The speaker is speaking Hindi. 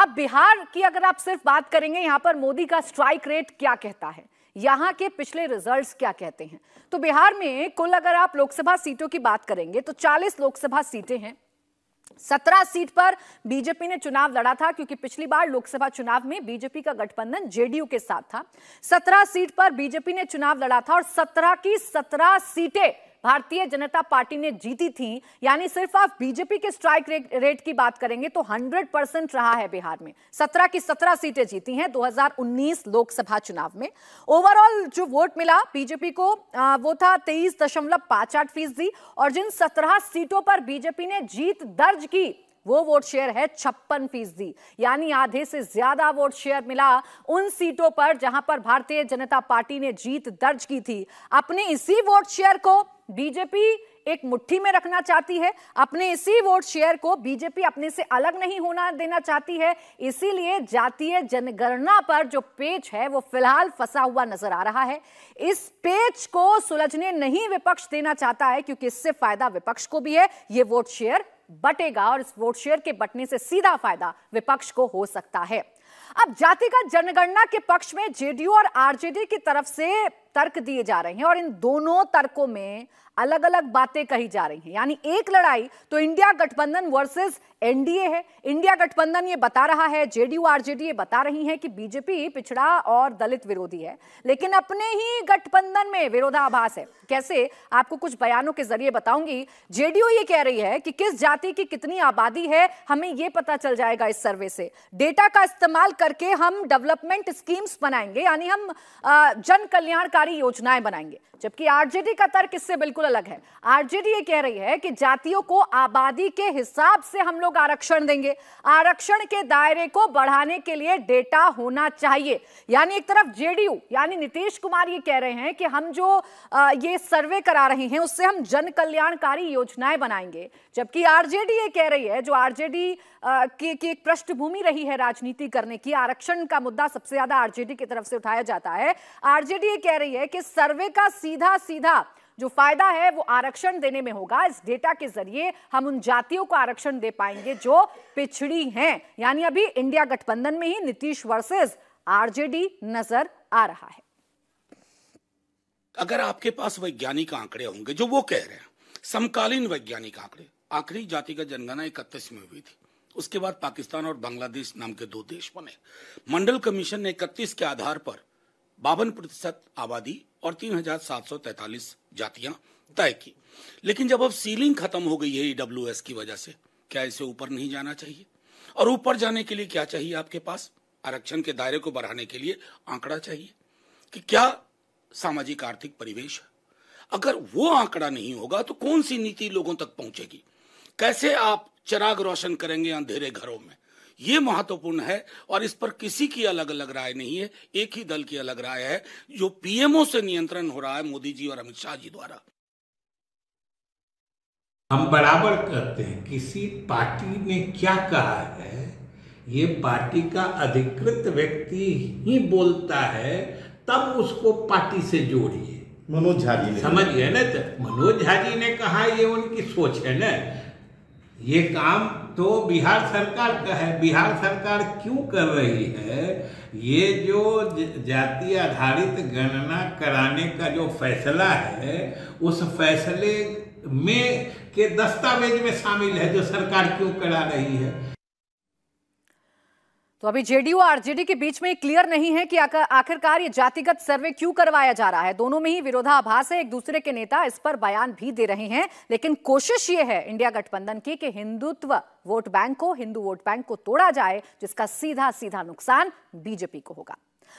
अब बिहार की अगर आप सिर्फ बात करेंगे यहां पर मोदी का स्ट्राइक रेट क्या कहता है यहां के पिछले रिजल्ट्स क्या कहते हैं तो बिहार में कुल अगर आप लोकसभा सीटों की बात करेंगे तो 40 लोकसभा सीटें हैं सत्रह सीट पर बीजेपी ने चुनाव लड़ा था क्योंकि पिछली बार लोकसभा चुनाव में बीजेपी का गठबंधन जेडीयू के साथ था सत्रह सीट पर बीजेपी ने चुनाव लड़ा था और सत्रह की सत्रह सीटें भारतीय जनता पार्टी ने जीती थी यानी सिर्फ आप बीजेपी के स्ट्राइक रेट की बात करेंगे तो 100 परसेंट रहा है बिहार में 17 की 17 सीटें जीती हैं 2019 लोकसभा चुनाव में ओवरऑल जो वोट मिला बीजेपी को आ, वो था तेईस दशमलव पांच आठ फीसदी और जिन सत्रह सीटों पर बीजेपी ने जीत दर्ज की वो वोट शेयर है छप्पन फीसदी यानी आधे से ज्यादा वोट शेयर मिला उन सीटों पर जहां पर भारतीय जनता पार्टी ने जीत दर्ज की थी अपने इसी वोट शेयर को बीजेपी एक मुट्ठी में रखना चाहती है अपने इसी वोट शेयर को बीजेपी अपने से अलग नहीं होना देना चाहती है इसीलिए जातीय जनगणना पर जो पेच है वो फिलहाल फंसा हुआ नजर आ रहा है इस पेच को सुलझने नहीं विपक्ष देना चाहता है क्योंकि इससे फायदा विपक्ष को भी है ये वोट शेयर बटेगा और इस वोट शेयर के बटने से सीधा फायदा विपक्ष को हो सकता है अब जातिगत जनगणना के पक्ष में जेडीयू और आरजेडी की तरफ से तर्क दिए जा रहे हैं और इन दोनों तर्कों में अलग अलग बातें कही जा रही हैं यानी एक लड़ाई तो इंडिया गठबंधन वर्सेस एनडीए है इंडिया गठबंधन ये बता रहा है जेडीयू आरजेडी ये बता रही है कि बीजेपी पिछड़ा और दलित विरोधी है लेकिन अपने ही गठबंधन में विरोधाभास है कैसे आपको कुछ बयानों के जरिए बताऊंगी जेडीयू ये कह रही है कि किस जाति की कितनी आबादी है हमें ये पता चल जाएगा इस सर्वे से डेटा का इस्तेमाल करके हम डेवलपमेंट स्कीम्स बनाएंगे यानी हम जन कल्याणकारी सारी योजनाएं बनाएंगे जबकि आरजेडी का तर्क इससे बिल्कुल अलग है आरजेडी ये कह रही है कि जातियों को आबादी के हिसाब से हम लोग आरक्षण देंगे आरक्षण के दायरे को बढ़ाने के लिए डेटा होना चाहिए यानी एक तरफ जेडीयू यानी नीतीश कुमार ये कह रहे हैं कि हम जो ये सर्वे करा रहे हैं उससे हम जन कल्याणकारी योजनाएं बनाएंगे जबकि आरजेडी ये कह रही है जो आरजेडी की, की एक पृष्ठभूमि रही है राजनीति करने की आरक्षण का मुद्दा सबसे ज्यादा आरजेडी की तरफ से उठाया जाता है आरजेडी ये कह रही रही है कि सर्वे का सीधा सीधा जो फायदा है वो आरक्षण देने में होगा इस डेटा के जरिए हम उन जातियों को आरक्षण दे पाएंगे जो पिछड़ी हैं यानी अभी इंडिया गठबंधन में ही नीतीश वर्सेस आरजेडी नजर आ रहा है अगर आपके पास वैज्ञानिक आंकड़े होंगे जो वो कह रहे हैं समकालीन वैज्ञानिक आंकड़े आखिरी जाति का जनगणना इकतीस में हुई थी उसके बाद पाकिस्तान और बांग्लादेश नाम के दो देश बने मंडल कमीशन ने इकतीस के आधार पर बावन प्रतिशत आबादी और तैतालीस जातियां तय की लेकिन जब अब सीलिंग खत्म हो गई है ईडब्ल्यू e की वजह से क्या इसे ऊपर नहीं जाना चाहिए और ऊपर जाने के लिए क्या चाहिए आपके पास आरक्षण के दायरे को बढ़ाने के लिए आंकड़ा चाहिए कि क्या सामाजिक आर्थिक परिवेश है अगर वो आंकड़ा नहीं होगा तो कौन सी नीति लोगों तक पहुंचेगी कैसे आप चिराग रोशन करेंगे अंधेरे घरों में ये महत्वपूर्ण है और इस पर किसी की अलग अलग राय नहीं है एक ही दल की अलग राय है जो पीएमओ से नियंत्रण हो रहा है मोदी जी और अमित शाह जी द्वारा हम बराबर करते हैं किसी पार्टी ने क्या कहा है ये पार्टी का अधिकृत व्यक्ति ही बोलता है तब उसको पार्टी से जोड़िए मनोज झा जी समझ गए ना तो मनोज झा जी ने कहा ये उनकी सोच है ना ये काम तो बिहार सरकार का है बिहार सरकार क्यों कर रही है ये जो जाति आधारित गणना कराने का जो फैसला है उस फैसले में के दस्तावेज में शामिल है जो सरकार क्यों करा रही है तो अभी जेडीयू और आरजेडी के बीच में क्लियर नहीं है कि आखिरकार ये जातिगत सर्वे क्यों करवाया जा रहा है दोनों में ही विरोधाभास है एक दूसरे के नेता इस पर बयान भी दे रहे हैं लेकिन कोशिश ये है इंडिया गठबंधन की कि हिंदुत्व वोट बैंक को हिंदू वोट बैंक को तोड़ा जाए जिसका सीधा सीधा नुकसान बीजेपी को होगा